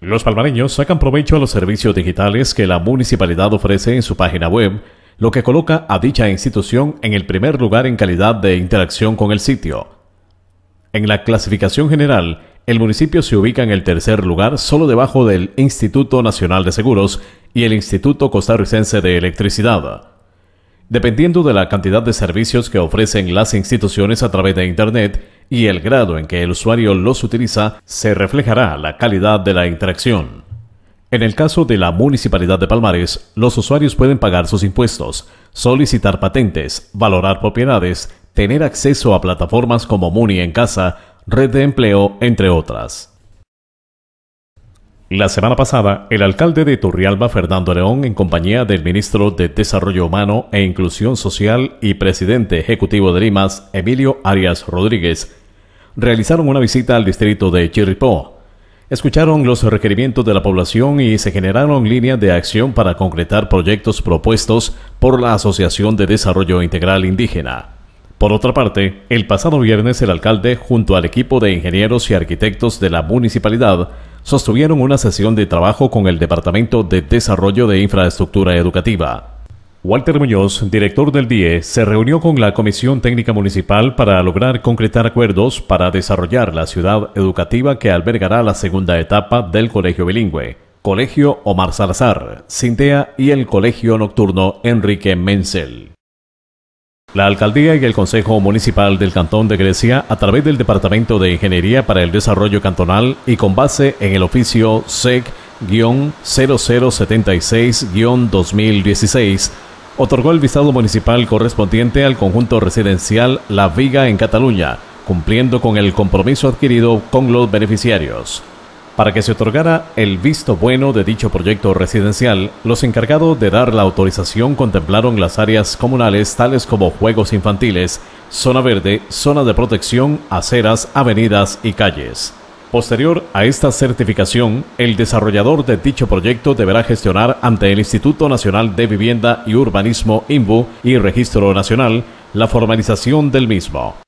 Los palmareños sacan provecho a los servicios digitales que la municipalidad ofrece en su página web, lo que coloca a dicha institución en el primer lugar en calidad de interacción con el sitio. En la clasificación general, el municipio se ubica en el tercer lugar solo debajo del Instituto Nacional de Seguros y el Instituto Costarricense de Electricidad. Dependiendo de la cantidad de servicios que ofrecen las instituciones a través de Internet, y el grado en que el usuario los utiliza se reflejará la calidad de la interacción. En el caso de la Municipalidad de Palmares, los usuarios pueden pagar sus impuestos, solicitar patentes, valorar propiedades, tener acceso a plataformas como Muni en casa, red de empleo, entre otras. La semana pasada, el alcalde de Turrialba, Fernando León, en compañía del ministro de Desarrollo Humano e Inclusión Social y presidente ejecutivo de Limas, Emilio Arias Rodríguez, realizaron una visita al distrito de Chirripó. Escucharon los requerimientos de la población y se generaron líneas de acción para concretar proyectos propuestos por la Asociación de Desarrollo Integral Indígena. Por otra parte, el pasado viernes el alcalde, junto al equipo de ingenieros y arquitectos de la municipalidad, sostuvieron una sesión de trabajo con el Departamento de Desarrollo de Infraestructura Educativa. Walter Muñoz, director del DIE, se reunió con la Comisión Técnica Municipal para lograr concretar acuerdos para desarrollar la ciudad educativa que albergará la segunda etapa del Colegio Bilingüe, Colegio Omar Salazar, Cintea y el Colegio Nocturno Enrique Menzel. La alcaldía y el Consejo Municipal del Cantón de Grecia, a través del Departamento de Ingeniería para el Desarrollo Cantonal y con base en el oficio SEC-0076-2016, otorgó el visado municipal correspondiente al conjunto residencial La Viga en Cataluña, cumpliendo con el compromiso adquirido con los beneficiarios. Para que se otorgara el visto bueno de dicho proyecto residencial, los encargados de dar la autorización contemplaron las áreas comunales tales como juegos infantiles, zona verde, zona de protección, aceras, avenidas y calles. Posterior a esta certificación, el desarrollador de dicho proyecto deberá gestionar ante el Instituto Nacional de Vivienda y Urbanismo INBU y Registro Nacional la formalización del mismo.